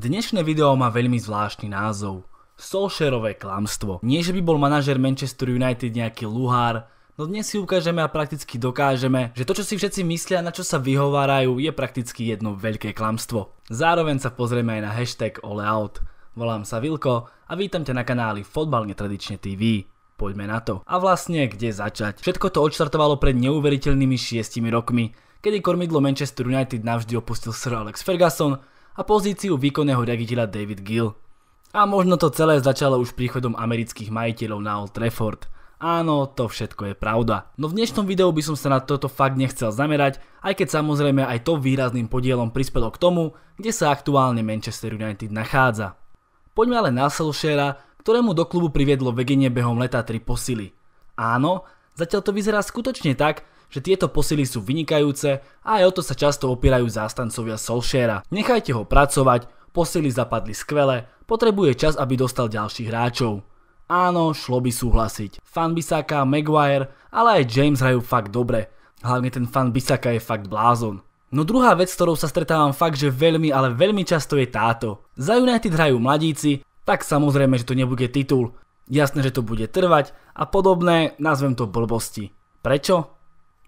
Dnešné video má veľmi zvláštny názov. Solskjaerové klamstvo. Nie, že by bol manažer Manchester United nejaký luhár, no dnes si ukážeme a prakticky dokážeme, že to, čo si všetci myslia, na čo sa vyhovárajú, je prakticky jedno veľké klamstvo. Zároveň sa pozrieme aj na hashtag Oleout. Volám sa Vilko a vítam ťa na kanáli Fotbal netradične TV poďme na to. A vlastne kde začať? Všetko to odštartovalo pred neuveriteľnými šiestimi rokmi, kedy kormidlo Manchester United navždy opustil Sir Alex Ferguson a pozíciu výkonného riaditeľa David Gill. A možno to celé začalo už príchodom amerických majiteľov na Old Trafford. Áno, to všetko je pravda. No v dnešnom videu by som sa na toto fakt nechcel zamerať, aj keď samozrejme aj to výrazným podielom prispelo k tomu, kde sa aktuálne Manchester United nachádza. Poďme ale na Solskjaera, ktorému do klubu priviedlo Vegenie behom leta 3 posily. Áno, zatiaľ to vyzerá skutočne tak, že tieto posily sú vynikajúce a aj o to sa často opierajú zástancovia Solskjaera. Nechajte ho pracovať, posily zapadli skvele, potrebuje čas, aby dostal ďalších hráčov. Áno, šlo by súhlasiť. Fan Bisaka, Maguire, ale aj James hrajú fakt dobre. Hlavne ten fan Bisaka je fakt blázon. No druhá vec, s ktorou sa stretávam fakt, že veľmi, ale veľmi často je táto. Za United hrajú mladíci, tak samozrejme, že to nebude titul. Jasné, že to bude trvať a podobné, nazvem to blbosti. Prečo?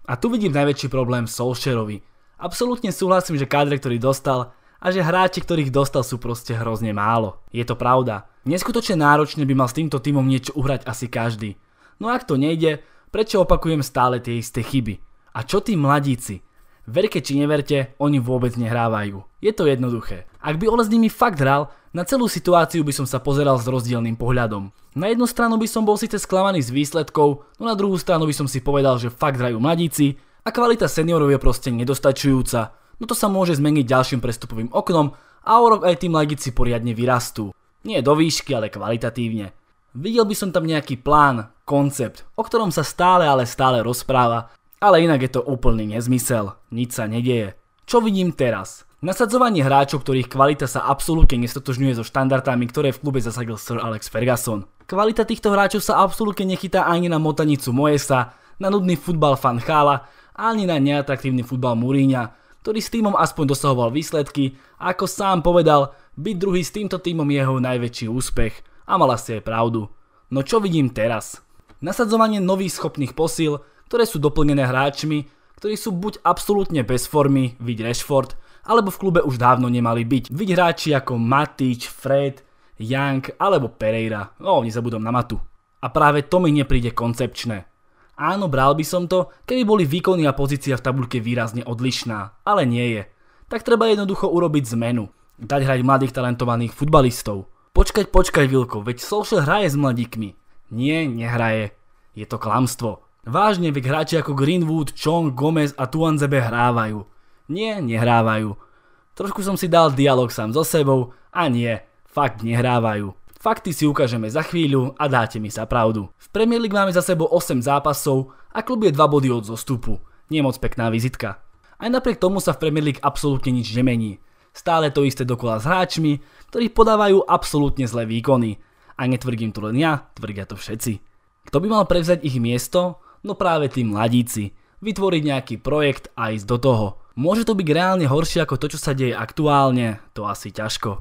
A tu vidím najväčší problém Solskjaerovi. Absolútne súhlasím, že kádre, ktorý dostal a že hráči, ktorých dostal sú proste hrozne málo. Je to pravda. Neskutočne náročne by mal s týmto týmom niečo uhrať asi každý. No ak to nejde, prečo opakujem stále tie isté chyby? A čo tí mladíci? Verke či neverte, oni vôbec nehrávajú. Je to jednoduché. Ak by Ole s nimi fakt hral, na celú situáciu by som sa pozeral s rozdielným pohľadom. Na jednu stranu by som bol síce sklamaný z výsledkov, no na druhú stranu by som si povedal, že fakt hrajú mladíci a kvalita seniorov je proste nedostačujúca. No to sa môže zmeniť ďalším prestupovým oknom a o rok aj tí mladíci poriadne vyrastú. Nie do výšky, ale kvalitatívne. Videl by som tam nejaký plán, koncept, o ktorom sa stále ale stále rozpráva, ale inak je to úplný nezmysel, nič sa nedieje. Čo vidím teraz? Nasadzovanie hráčov, ktorých kvalita sa absolútne nestotožňuje so štandardami, ktoré v klube zasadil Sir Alex Ferguson. Kvalita týchto hráčov sa absolútne nechytá ani na motanicu Moesa, na nudný futbal Fanchala, ani na neatraktívny futbal Mourinha, ktorý s týmom aspoň dosahoval výsledky a ako sám povedal, byť druhý s týmto týmom je jeho najväčší úspech a mala si aj pravdu. No čo vidím teraz? Nasadzovanie nových schopných posíl, ktoré sú doplnené hráčmi, ktorí sú buď absolútne bez formy, vidí Rashford, alebo v klube už dávno nemali byť. Vyť hráči ako Matič, Fred, Young alebo Pereira, no nezabudom na matu. A práve to mi nepríde koncepčné. Áno, bral by som to, keby boli výkony a pozícia v tabuľke výrazne odlišná, ale nie je. Tak treba jednoducho urobiť zmenu. Dať hrať mladých talentovaných futbalistov. Počkať, počkať, Vilko, veď Solskjaer hraje s mladíkmi. Nie, nehraje. Je to klamstvo. Vážne, veď hráči ako Greenwood, Chong, Gomez a Tuanzebe hrávajú. Nie, nehrávajú. Trošku som si dal dialog sám so sebou a nie, fakt nehrávajú. Fakty si ukážeme za chvíľu a dáte mi sa pravdu. V Premier League máme za sebou 8 zápasov a klub je 2 body od zostupu. Nie moc pekná vizitka. Aj napriek tomu sa v Premier League absolútne nič nemení. Stále to isté dokola s hráčmi, ktorí podávajú absolútne zlé výkony. A netvrdím to len ja, tvrdia to všetci. Kto by mal prevzať ich miesto? No práve tí mladíci. Vytvoriť nejaký projekt a ísť do toho. Môže to byť reálne horšie ako to, čo sa deje aktuálne, to asi ťažko.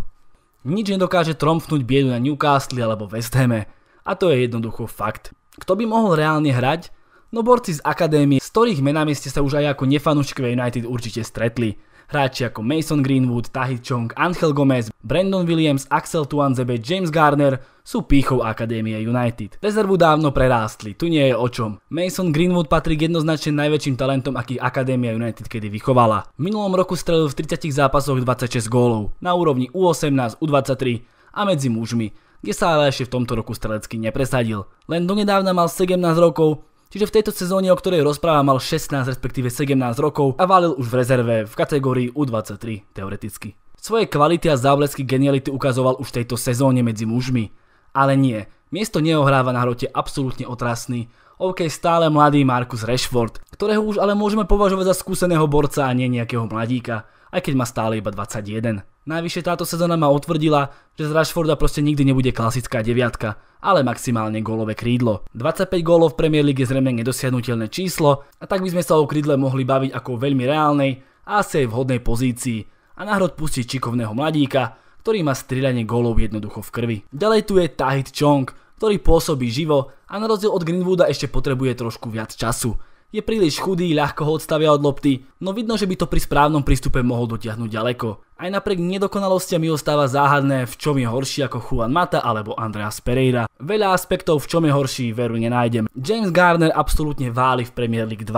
Nič nedokáže tromfnúť biedu na Newcastle alebo West Hame. A to je jednoducho fakt. Kto by mohol reálne hrať? No borci z akadémie, z ktorých menami ste sa už aj ako nefanúškové United určite stretli. Hráči ako Mason Greenwood, Tahit Chong, Angel Gomez, Brandon Williams, Axel Tuanzebe, James Garner sú pýchou Akadémie United. Rezervu dávno prerástli, tu nie je o čom. Mason Greenwood patrí k jednoznačne najväčším talentom, aký Akadémia United kedy vychovala. V minulom roku strelil v 30 zápasoch 26 gólov, na úrovni U18, U23 a medzi mužmi, kde sa ale ešte v tomto roku strelecky nepresadil. Len donedávna mal 17 rokov Čiže v tejto sezóne, o ktorej rozprávam, mal 16 respektíve 17 rokov a valil už v rezerve v kategórii U23 teoreticky. Svoje kvality a záblesky geniality ukazoval už v tejto sezóne medzi mužmi. Ale nie, miesto neohráva na hrote absolútne otrasný, OK, stále mladý Marcus Rashford, ktorého už ale môžeme považovať za skúseného borca a nie nejakého mladíka aj keď má stále iba 21. Najvyššie táto sezóna ma otvrdila, že z Rashforda proste nikdy nebude klasická deviatka, ale maximálne gólové krídlo. 25 gólov v Premier League je zrejme nedosiahnutelné číslo a tak by sme sa o krídle mohli baviť ako o veľmi reálnej a asi aj vhodnej pozícii a nahrod pustiť čikovného mladíka, ktorý má strieľanie gólov jednoducho v krvi. Ďalej tu je Tahit Chong, ktorý pôsobí živo a na rozdiel od Greenwooda ešte potrebuje trošku viac času je príliš chudý, ľahko ho odstavia od lopty, no vidno, že by to pri správnom prístupe mohol dotiahnuť ďaleko. Aj napriek nedokonalostiam mi ostáva záhadné, v čom je horší ako Juan Mata alebo Andreas Pereira. Veľa aspektov, v čom je horší, veru nenájdem. James Garner absolútne váli v Premier League 2.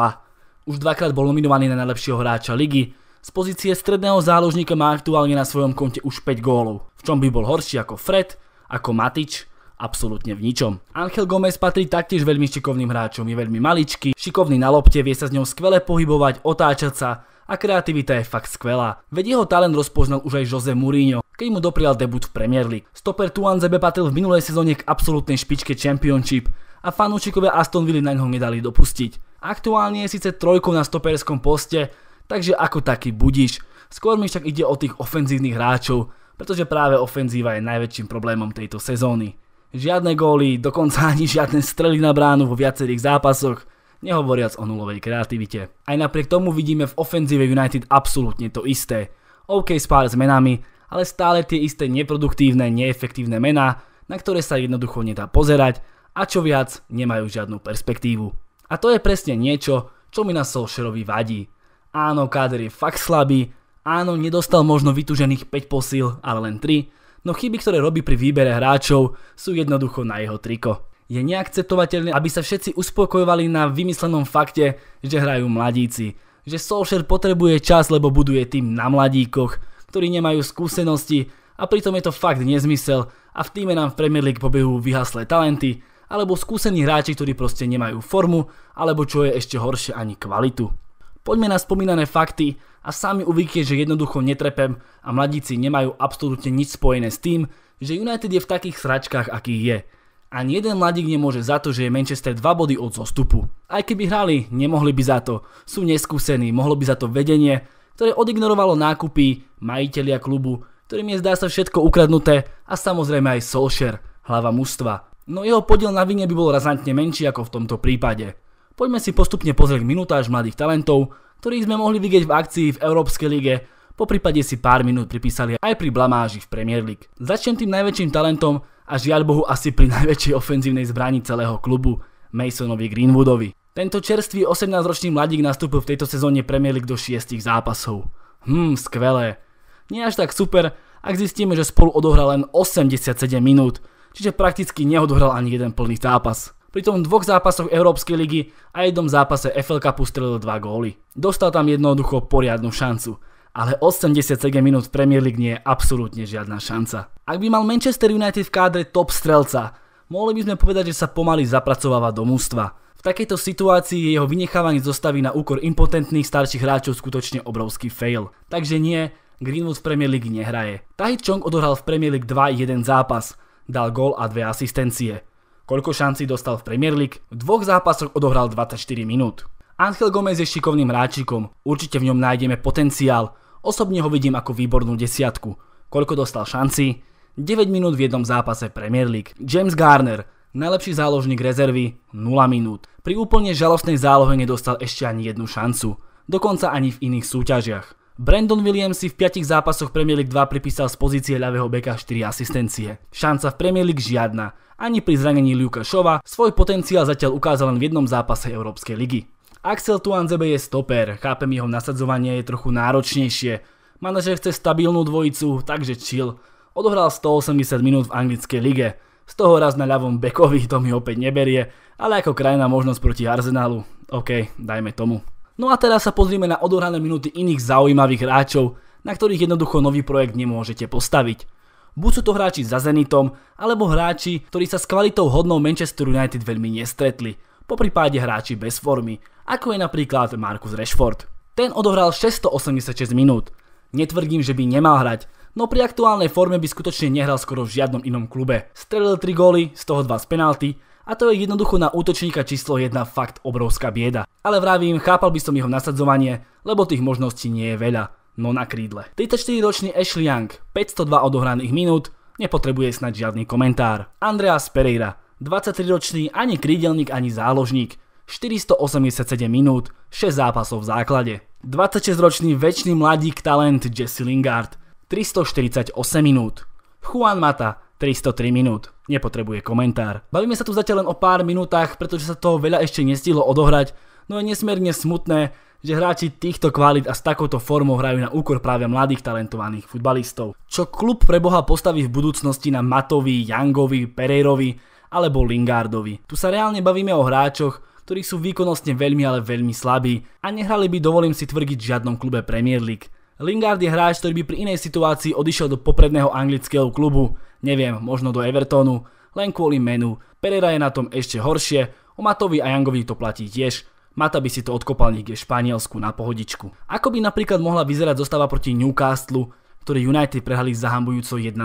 Už dvakrát bol nominovaný na najlepšieho hráča ligy, z pozície stredného záložníka má aktuálne na svojom konte už 5 gólov, v čom by bol horší ako Fred, ako Matič, absolútne v ničom. Angel Gomez patrí taktiež veľmi šikovným hráčom, je veľmi maličký, šikovný na lopte, vie sa s ňou skvele pohybovať, otáčať sa a kreativita je fakt skvelá. Veď jeho talent rozpoznal už aj Jose Mourinho, keď mu doprial debut v Premier League. Stoper Tuan Zebe patril v minulej sezóne k absolútnej špičke Championship a fanúčikovia Aston Villa na ňo nedali dopustiť. Aktuálne je síce trojkou na stoperskom poste, takže ako taký budíš. Skôr mi však ide o tých ofenzívnych hráčov, pretože práve ofenzíva je najväčším problémom tejto sezóny. Žiadne góly, dokonca ani žiadne strely na bránu vo viacerých zápasoch, nehovoriac o nulovej kreativite. Aj napriek tomu vidíme v ofenzíve United absolútne to isté. OK s pár zmenami, ale stále tie isté neproduktívne, neefektívne mená, na ktoré sa jednoducho nedá pozerať a čo viac, nemajú žiadnu perspektívu. A to je presne niečo, čo mi na Solskjaerovi vadí. Áno, káder je fakt slabý, áno, nedostal možno vytužených 5 posíl, ale len 3, no chyby, ktoré robí pri výbere hráčov, sú jednoducho na jeho triko. Je neakceptovateľné, aby sa všetci uspokojovali na vymyslenom fakte, že hrajú mladíci. Že Solskjaer potrebuje čas, lebo buduje tým na mladíkoch, ktorí nemajú skúsenosti a pritom je to fakt nezmysel a v týme nám v Premier League pobehu vyhaslé talenty alebo skúsení hráči, ktorí proste nemajú formu alebo čo je ešte horšie ani kvalitu. Poďme na spomínané fakty a sami uvidíte, že jednoducho netrepem a mladíci nemajú absolútne nič spojené s tým, že United je v takých sračkách, aký je. Ani jeden mladík nemôže za to, že je Manchester 2 body od zostupu. Aj keby hrali, nemohli by za to. Sú neskúsení, mohlo by za to vedenie, ktoré odignorovalo nákupy majiteľia klubu, ktorým je zdá sa všetko ukradnuté a samozrejme aj Solskjaer, hlava mužstva. No jeho podiel na vine by bol razantne menší ako v tomto prípade. Poďme si postupne pozrieť minutáž mladých talentov, ktorých sme mohli vidieť v akcii v Európskej lige, po prípade si pár minút pripísali aj pri blamáži v Premier League. Začnem tým najväčším talentom a žiaľ Bohu asi pri najväčšej ofenzívnej zbrani celého klubu, Masonovi Greenwoodovi. Tento čerstvý 18-ročný mladík nastúpil v tejto sezóne Premier League do 6 zápasov. Hmm, skvelé. Nie až tak super, ak zistíme, že spolu odohral len 87 minút, čiže prakticky neodohral ani jeden plný zápas. Pritom tom dvoch zápasoch Európskej ligy a jednom zápase FL Cupu strelil dva góly. Dostal tam jednoducho poriadnu šancu ale 87 minút Premier League nie je absolútne žiadna šanca. Ak by mal Manchester United v kádre top strelca, mohli by sme povedať, že sa pomaly zapracováva do mústva. V takejto situácii je jeho vynechávanie zostaví na úkor impotentných starších hráčov skutočne obrovský fail. Takže nie, Greenwood v Premier League nehraje. Tahit Chong odohral v Premier League 2-1 zápas, dal gól a dve asistencie koľko šancí dostal v Premier League, v dvoch zápasoch odohral 24 minút. Angel Gomez je šikovným hráčikom, určite v ňom nájdeme potenciál, osobne ho vidím ako výbornú desiatku. Koľko dostal šanci? 9 minút v jednom zápase Premier League. James Garner, najlepší záložník rezervy, 0 minút. Pri úplne žalostnej zálohe nedostal ešte ani jednu šancu, dokonca ani v iných súťažiach. Brandon Williams si v 5 zápasoch Premier League 2 pripísal z pozície ľavého beka 4 asistencie. Šanca v Premier League žiadna. Ani pri zranení Luka Šova svoj potenciál zatiaľ ukázal len v jednom zápase Európskej ligy. Axel Tuanzebe je stoper, chápem jeho nasadzovanie je trochu náročnejšie. Manažer chce stabilnú dvojicu, takže chill. Odohral 180 minút v anglickej lige. Z toho raz na ľavom bekovi to mi opäť neberie, ale ako krajná možnosť proti Arsenalu, ok, dajme tomu. No a teraz sa pozrieme na odohrané minúty iných zaujímavých hráčov, na ktorých jednoducho nový projekt nemôžete postaviť. Buď sú to hráči za Zenitom, alebo hráči, ktorí sa s kvalitou hodnou Manchester United veľmi nestretli, po prípade hráči bez formy, ako je napríklad Marcus Rashford. Ten odohral 686 minút. Netvrdím, že by nemal hrať, no pri aktuálnej forme by skutočne nehral skoro v žiadnom inom klube. Strelil 3 góly, z toho 2 z penalty a to je jednoducho na útočníka číslo 1 fakt obrovská bieda. Ale vravím, chápal by som jeho nasadzovanie, lebo tých možností nie je veľa. No na krídle. 34-ročný Ashley Young, 502 odohraných minút, nepotrebuje snať žiadny komentár. Andreas Pereira, 23-ročný ani krídelník, ani záložník, 487 minút, 6 zápasov v základe. 26-ročný väčší mladík talent Jesse Lingard, 348 minút. Juan Mata, 303 minút. Nepotrebuje komentár. Bavíme sa tu zatiaľ len o pár minútach, pretože sa toho veľa ešte nestihlo odohrať, no je nesmierne smutné, že hráči týchto kvalit a s takouto formou hrajú na úkor práve mladých talentovaných futbalistov. Čo klub pre Boha postaví v budúcnosti na Matovi, Jangovi, Pereirovi alebo Lingardovi. Tu sa reálne bavíme o hráčoch, ktorí sú výkonnostne veľmi ale veľmi slabí a nehrali by dovolím si tvrdiť v žiadnom klube Premier League. Lingard je hráč, ktorý by pri inej situácii odišiel do popredného anglického klubu, neviem, možno do Evertonu, len kvôli menu. Pereira je na tom ešte horšie, o Matovi a Youngovi to platí tiež. Mata by si to odkopal niekde v Španielsku na pohodičku. Ako by napríklad mohla vyzerať zostava proti Newcastle, ktorý United prehali zahambujúco 1-0?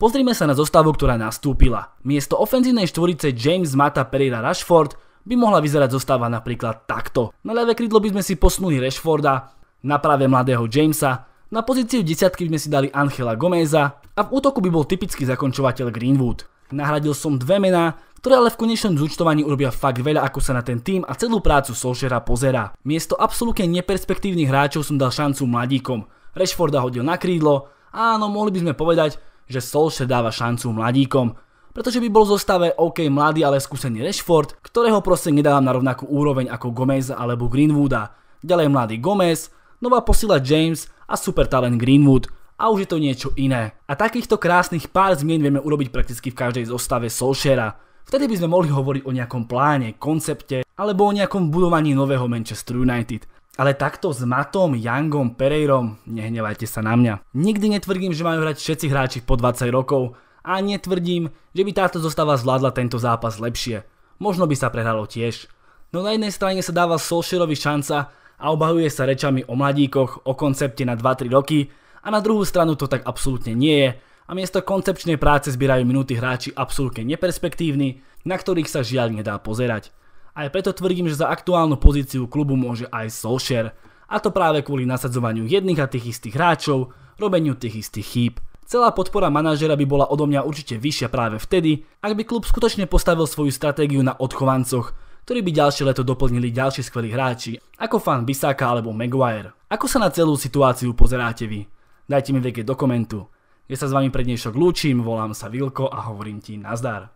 Pozrime sa na zostavu, ktorá nastúpila. Miesto ofenzívnej štvorice James Mata Pereira Rashford by mohla vyzerať zostava napríklad takto. Na ľavé krídlo by sme si posunuli Rashforda, na práve mladého Jamesa, na pozíciu desiatky sme si dali Angela Gomeza a v útoku by bol typický zakončovateľ Greenwood. Nahradil som dve mená, ktoré ale v konečnom zúčtovaní urobia fakt veľa, ako sa na ten tým a celú prácu Solšera pozera. Miesto absolútne neperspektívnych hráčov som dal šancu mladíkom. Rashforda hodil na krídlo a áno, mohli by sme povedať, že Solšer dáva šancu mladíkom, pretože by bol v zostave OK mladý, ale skúsený Rashford, ktorého proste nedávam na rovnakú úroveň ako Gomeza alebo Greenwooda. Ďalej mladý Gomez, nová posila James a super talent Greenwood a už je to niečo iné. A takýchto krásnych pár zmien vieme urobiť prakticky v každej zostave Solskjaera. Vtedy by sme mohli hovoriť o nejakom pláne, koncepte alebo o nejakom budovaní nového Manchester United. Ale takto s Matom, Youngom, Pereirom, nehnevajte sa na mňa. Nikdy netvrdím, že majú hrať všetci hráči po 20 rokov a netvrdím, že by táto zostava zvládla tento zápas lepšie. Možno by sa prehralo tiež. No na jednej strane sa dáva Solskjaerovi šanca, a obhajuje sa rečami o mladíkoch, o koncepte na 2-3 roky a na druhú stranu to tak absolútne nie je a miesto koncepčnej práce zbierajú minúty hráči absolútne neperspektívni, na ktorých sa žiaľ nedá pozerať. Aj preto tvrdím, že za aktuálnu pozíciu klubu môže aj Solskjaer, a to práve kvôli nasadzovaniu jedných a tých istých hráčov, robeniu tých istých chýb. Celá podpora manažera by bola odo mňa určite vyššia práve vtedy, ak by klub skutočne postavil svoju stratégiu na odchovancoch, ktorí by ďalšie leto doplnili ďalší skvelí hráči, ako fan Bisaka alebo Maguire. Ako sa na celú situáciu pozeráte vy? Dajte mi vedieť do komentu. Ja sa s vami prednejšok lúčim, volám sa Vilko a hovorím ti nazdar.